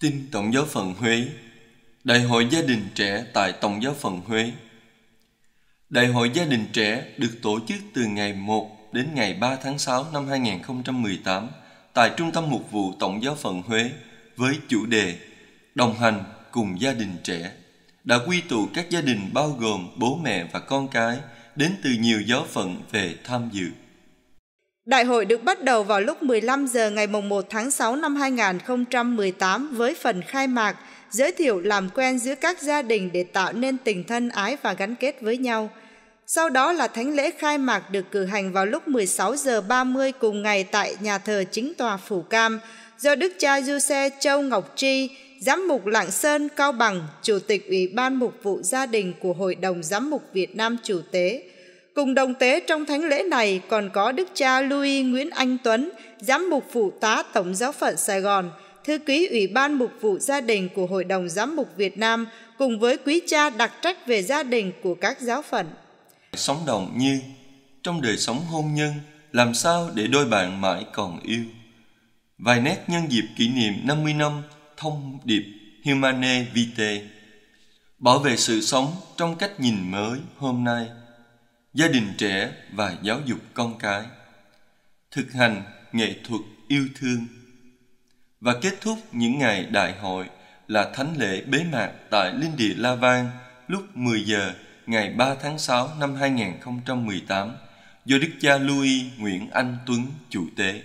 Tin Tổng giáo phận Huế Đại hội gia đình trẻ tại Tổng giáo phận Huế Đại hội gia đình trẻ được tổ chức từ ngày 1 đến ngày 3 tháng 6 năm 2018 tại Trung tâm Mục vụ Tổng giáo phận Huế với chủ đề Đồng hành cùng gia đình trẻ đã quy tụ các gia đình bao gồm bố mẹ và con cái đến từ nhiều giáo phận về tham dự. Đại hội được bắt đầu vào lúc 15 giờ ngày 1 tháng 6 năm 2018 với phần khai mạc, giới thiệu làm quen giữa các gia đình để tạo nên tình thân ái và gắn kết với nhau. Sau đó là thánh lễ khai mạc được cử hành vào lúc 16 giờ 30 cùng ngày tại nhà thờ chính tòa Phủ Cam do Đức cha Giuse Châu Ngọc Tri, Giám mục Lạng Sơn Cao Bằng, Chủ tịch Ủy ban Mục vụ Gia đình của Hội đồng Giám mục Việt Nam chủ tế, Cùng đồng tế trong thánh lễ này còn có Đức cha Louis Nguyễn Anh Tuấn, giám mục phụ tá Tổng giáo phận Sài Gòn, thư ký Ủy ban mục vụ gia đình của Hội đồng Giám mục Việt Nam cùng với quý cha đặc trách về gia đình của các giáo phận. Sống đồng như trong đời sống hôn nhân, làm sao để đôi bạn mãi còn yêu. Vài nét nhân dịp kỷ niệm 50 năm thông điệp Humane Vitae bảo vệ sự sống trong cách nhìn mới hôm nay gia đình trẻ và giáo dục con cái thực hành nghệ thuật yêu thương và kết thúc những ngày đại hội là thánh lễ bế mạc tại linh địa La Vang lúc 10 giờ ngày 3 tháng 6 năm 2018 do Đức cha Louis Nguyễn Anh Tuấn chủ tế.